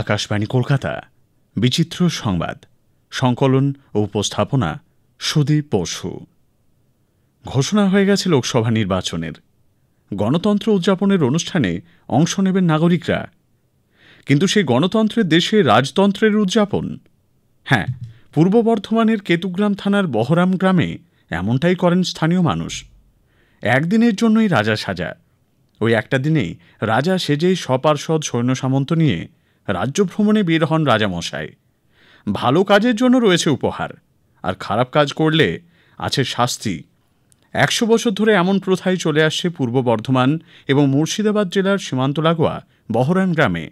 আকাশবাণী কলকাতা বিচিত্র সংবাদ সংকলন ও উপস্থাপনা সুদীপ বসু ঘোষণা হয়ে গেছে লোকসভা নির্বাচনের গণতন্ত্র উদযাপনের অনুষ্ঠানে অংশ নেবেন নাগরিকরা কিন্তু সেই গণতন্ত্রের দেশে রাজতন্ত্রের উদযাপন হ্যাঁ পূর্ব বর্ধমানের কেতুগ্রাম থানার বহরাম গ্রামে এমনটাই করেন স্থানীয় মানুষ একদিনের জন্যই রাজা সাজা ওই একটা দিনেই রাজা সেজেই সপার্ষদ সৈন্য সামন্ত নিয়ে রাজ্য ভ্রমণে বের হন রাজামশাই ভালো কাজের জন্য রয়েছে উপহার আর খারাপ কাজ করলে আছে শাস্তি একশো বছর ধরে এমন প্রথায় চলে আসছে পূর্ব বর্ধমান এবং মুর্শিদাবাদ জেলার সীমান্ত লাগোয়া বহরান গ্রামে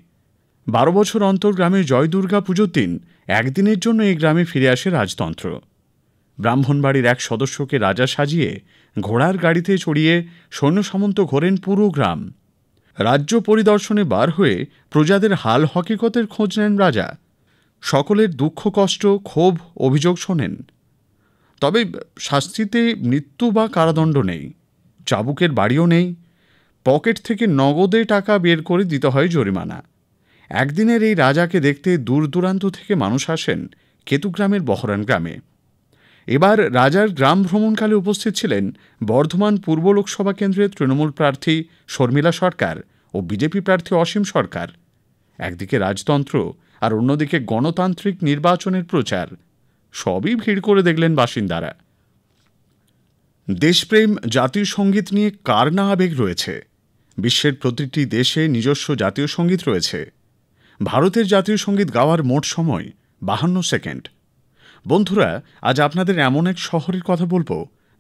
বারো বছর অন্তর গ্রামে জয়দুর্গা পুজোর দিন একদিনের জন্য এই গ্রামে ফিরে আসে রাজতন্ত্র ব্রাহ্মণবাড়ির এক সদস্যকে রাজা সাজিয়ে ঘোড়ার গাড়িতে চড়িয়ে সৈন্য সামন্ত ঘোরেন পুরো গ্রাম রাজ্য পরিদর্শনে বার হয়ে প্রজাদের হাল হকিকতের খোঁজ নেন রাজা সকলের দুঃখ কষ্ট ক্ষোভ অভিযোগ শোনেন তবে শাস্তিতে মৃত্যু বা কারাদণ্ড নেই চাবুকের বাড়িও নেই পকেট থেকে নগদে টাকা বের করে দিতে হয় জরিমানা একদিনের এই রাজাকে দেখতে দূর দূরান্ত থেকে মানুষ আসেন কেতুগ্রামের বহরান গ্রামে এবার রাজার গ্রাম ভ্রমণকালে উপস্থিত ছিলেন বর্ধমান পূর্ব লোকসভা কেন্দ্রের তৃণমূল প্রার্থী শর্মিলা সরকার ও বিজেপি প্রার্থী অসীম সরকার একদিকে রাজতন্ত্র আর অন্যদিকে গণতান্ত্রিক নির্বাচনের প্রচার সবই ভিড় করে দেখলেন বাসিন্দারা দেশপ্রেম জাতীয় সঙ্গীত নিয়ে কার না আবেগ রয়েছে বিশ্বের প্রতিটি দেশে নিজস্ব জাতীয় সঙ্গীত রয়েছে ভারতের জাতীয় সঙ্গীত গাওয়ার মোট সময় বাহান্ন সেকেন্ড বন্ধুরা আজ আপনাদের এমন এক শহরের কথা বলবো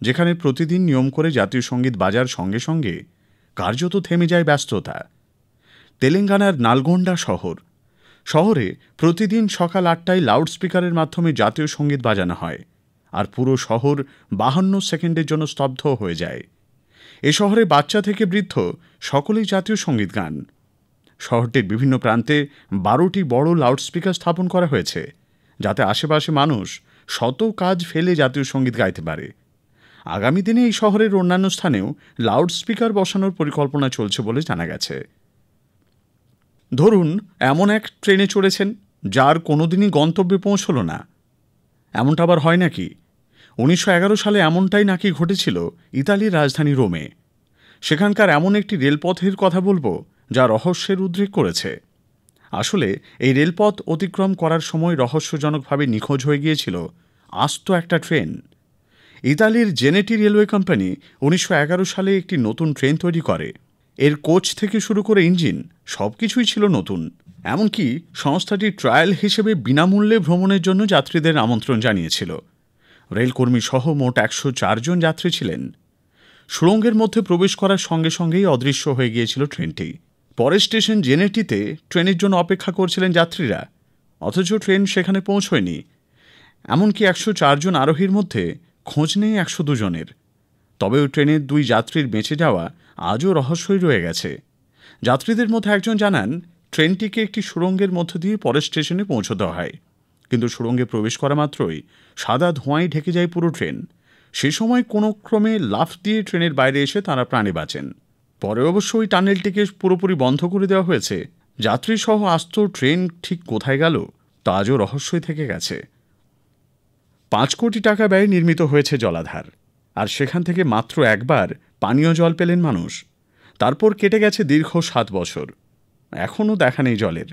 যেখানে প্রতিদিন নিয়ম করে জাতীয় সঙ্গীত বাজার সঙ্গে সঙ্গে কার্যত থেমে যায় ব্যস্ততা তেলেঙ্গানার নালগোন্ডা শহর শহরে প্রতিদিন সকাল আটটায় লাউডস্পিকারের মাধ্যমে জাতীয় সঙ্গীত বাজানো হয় আর পুরো শহর বাহান্ন সেকেন্ডের জন্য স্তব্ধ হয়ে যায় এ শহরে বাচ্চা থেকে বৃদ্ধ সকলেই জাতীয় সঙ্গীত গান শহরটির বিভিন্ন প্রান্তে বারোটি বড় লাউডস্পিকার স্থাপন করা হয়েছে যাতে আশেপাশে মানুষ শত কাজ ফেলে জাতীয় সঙ্গীত গাইতে পারে আগামী দিনে এই শহরের অন্যান্য স্থানেও লাউড স্পিকার বসানোর পরিকল্পনা চলছে বলে জানা গেছে ধরুন এমন এক ট্রেনে চড়েছেন যার কোনোদিনই গন্তব্যে পৌঁছল না এমনটা আবার হয় নাকি উনিশশো সালে এমনটাই নাকি ঘটেছিল ইতালির রাজধানী রোমে সেখানকার এমন একটি রেলপথের কথা বলবো যা রহস্যের উদ্রেক করেছে আসলে এই রেলপথ অতিক্রম করার সময় রহস্যজনকভাবে নিখোঁজ হয়ে গিয়েছিল আস্ত একটা ট্রেন ইতালির জেনেটি রেলওয়ে কোম্পানি উনিশশো সালে একটি নতুন ট্রেন তৈরি করে এর কোচ থেকে শুরু করে ইঞ্জিন সব কিছুই ছিল নতুন এমনকি সংস্থাটি ট্রায়াল হিসেবে বিনামূল্যে ভ্রমণের জন্য যাত্রীদের আমন্ত্রণ জানিয়েছিল রেলকর্মী সহ মোট একশো চারজন যাত্রী ছিলেন সুরঙ্গের মধ্যে প্রবেশ করার সঙ্গে সঙ্গেই অদৃশ্য হয়ে গিয়েছিল ট্রেনটি পরের স্টেশন জেনেটিতে ট্রেনের জন্য অপেক্ষা করছিলেন যাত্রীরা অথচ ট্রেন সেখানে পৌঁছয়নি এমনকি একশো চারজন আরোহীর মধ্যে খোঁজ নেই একশো দুজনের তবে ওই ট্রেনের দুই যাত্রীর বেঁচে যাওয়া আজও রহস্যই রয়ে গেছে যাত্রীদের মধ্যে একজন জানান ট্রেনটিকে একটি সুড়ঙ্গের মধ্য দিয়ে পরের স্টেশনে পৌঁছতে হয় কিন্তু সুড়ঙ্গে প্রবেশ করা মাত্রই সাদা ধোঁয়ায় ঢেকে যায় পুরো ট্রেন সে সময় কোনো ক্রমে লাফ দিয়ে ট্রেনের বাইরে এসে তারা প্রাণে বাঁচেন পরে অবশ্য ওই টানেলটিকে পুরোপুরি বন্ধ করে দেওয়া হয়েছে যাত্রীসহ আস্ত ট্রেন ঠিক কোথায় গেল তা আজও রহস্যই থেকে গেছে পাঁচ কোটি টাকা ব্যয় নির্মিত হয়েছে জলাধার আর সেখান থেকে মাত্র একবার পানীয় জল পেলেন মানুষ তারপর কেটে গেছে দীর্ঘ সাত বছর এখনও দেখা নেই জলের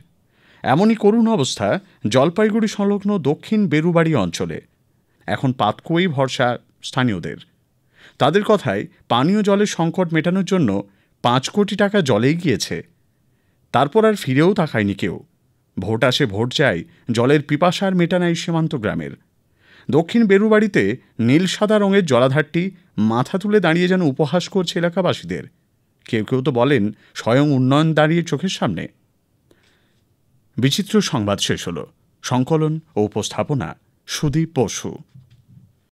এমনই করুণ অবস্থা জলপাইগুড়ি সংলগ্ন দক্ষিণ বেরুবাড়ি অঞ্চলে এখন পাতকুয়েই ভরসা স্থানীয়দের তাদের কথায় পানীয় জলের সংকট মেটানোর জন্য পাঁচ কোটি টাকা জলেই গিয়েছে তারপর আর ফিরেও তাকায়নি কেউ ভোট আসে ভোট চায় জলের পিপাসার মেটানাই সীমান্ত গ্রামের দক্ষিণ বেরুবাড়িতে নীল সাদা রঙের জলাধারটি মাথা তুলে দাঁড়িয়ে যেন উপহাস করছে এলাকাবাসীদের কেউ কেউ তো বলেন স্বয়ং উন্নয়ন দাঁড়িয়ে চোখের সামনে বিচিত্র সংবাদ শেষ হল সংকলন ও উপস্থাপনা সুদীপ বসু